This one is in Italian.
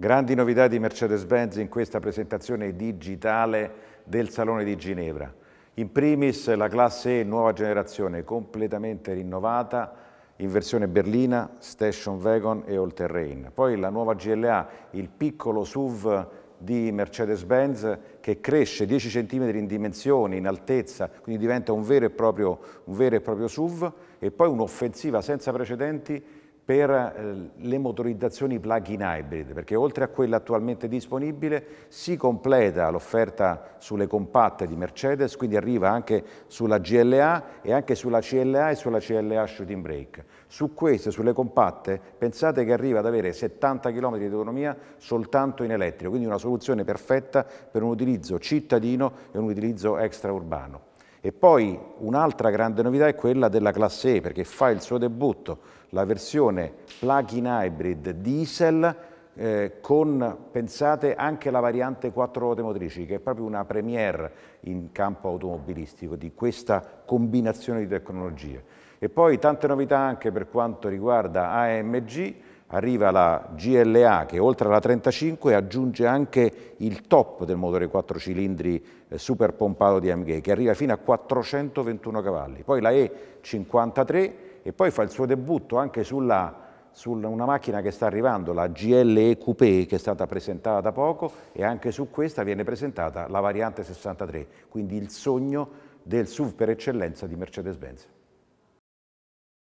Grandi novità di Mercedes-Benz in questa presentazione digitale del Salone di Ginevra. In primis la classe E nuova generazione, completamente rinnovata, in versione berlina, station wagon e all terrain. Poi la nuova GLA, il piccolo SUV di Mercedes-Benz che cresce 10 cm in dimensioni, in altezza, quindi diventa un vero e proprio, vero e proprio SUV e poi un'offensiva senza precedenti per eh, le motorizzazioni plug-in hybrid, perché oltre a quella attualmente disponibile si completa l'offerta sulle compatte di Mercedes, quindi arriva anche sulla GLA e anche sulla CLA e sulla CLA Shooting Brake. Su queste, sulle compatte, pensate che arriva ad avere 70 km di autonomia soltanto in elettrico, quindi una soluzione perfetta per un utilizzo cittadino e un utilizzo extraurbano. E poi un'altra grande novità è quella della classe E, perché fa il suo debutto la versione plug-in hybrid diesel eh, con, pensate, anche la variante quattro ruote motrici, che è proprio una premiere in campo automobilistico di questa combinazione di tecnologie. E poi tante novità anche per quanto riguarda AMG, arriva la GLA che oltre alla 35 aggiunge anche il top del motore 4 cilindri eh, super pompato di AMG che arriva fino a 421 cavalli, poi la E53 e poi fa il suo debutto anche sulla su una macchina che sta arrivando, la GLE Coupé, che è stata presentata da poco, e anche su questa viene presentata la variante 63, quindi il sogno del SUV per eccellenza di Mercedes-Benz.